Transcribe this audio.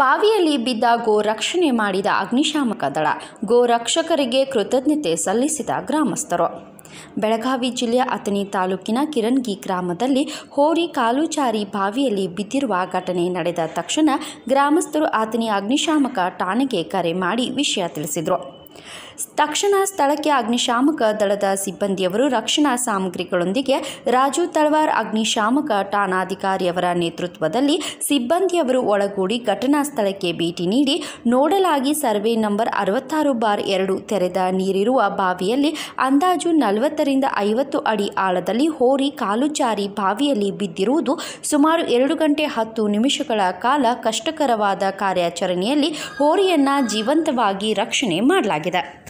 ಬಾವಿಯಲ್ಲಿ ಬಿದ್ದ ಗೋ ರಕ್ಷಣೆ ಮಾಡಿದ ಅಗ್ನಿಶಾಮಕ ದಳ ಗೋ ರಕ್ಷಕರಿಗೆ ಕೃತಜ್ಞತೆ ಸಲ್ಲಿಸಿದ ಗ್ರಾಮಸ್ಥರು ಬೆಳಗಾವಿ ಜಿಲ್ಲೆಯ ಅಥಣಿ ತಾಲೂಕಿನ ಕಿರಣ್ಗಿ ಗ್ರಾಮದಲ್ಲಿ ಹೋರಿ ಕಾಲುಚಾರಿ ಬಾವಿಯಲ್ಲಿ ಬಿದ್ದಿರುವ ಘಟನೆ ನಡೆದ ತಕ್ಷಣ ಗ್ರಾಮಸ್ಥರು ಆತನಿ ಅಗ್ನಿಶಾಮಕ ಠಾಣೆಗೆ ಕರೆ ಮಾಡಿ ವಿಷಯ ತಿಳಿಸಿದರು ತಕ್ಷಣ ಸ್ಥಳಕ್ಕೆ ಅಗ್ನಿಶಾಮಕ ದಳದ ಸಿಬ್ಬಂದಿಯವರು ರಕ್ಷಣಾ ಸಾಮಗ್ರಿಗಳೊಂದಿಗೆ ರಾಜು ತಳವಾರ್ ಅಗ್ನಿಶಾಮಕ ಠಾಣಾಧಿಕಾರಿಯವರ ನೇತೃತ್ವದಲ್ಲಿ ಸಿಬ್ಬಂದಿಯವರು ಒಳಗೂಡಿ ಘಟನಾ ಸ್ಥಳಕ್ಕೆ ಭೇಟಿ ನೀಡಿ ನೋಡಲಾಗಿ ಸರ್ವೆ ನಂಬರ್ ಅರವತ್ತಾರು ಬಾರ್ ಎರಡು ತೆರೆದ ನೀರಿರುವ ಬಾವಿಯಲ್ಲಿ ಅಂದಾಜು ನಲವತ್ತರಿಂದ ಐವತ್ತು ಅಡಿ ಆಳದಲ್ಲಿ ಹೋರಿ ಕಾಲು ಜಾರಿ ಬಾವಿಯಲ್ಲಿ ಬಿದ್ದಿರುವುದು ಸುಮಾರು ಎರಡು ಗಂಟೆ ಹತ್ತು ನಿಮಿಷಗಳ ಕಾಲ ಕಷ್ಟಕರವಾದ ಕಾರ್ಯಾಚರಣೆಯಲ್ಲಿ ಹೋರಿಯನ್ನು ಜೀವಂತವಾಗಿ ರಕ್ಷಣೆ ಮಾಡಲಾಗಿದೆ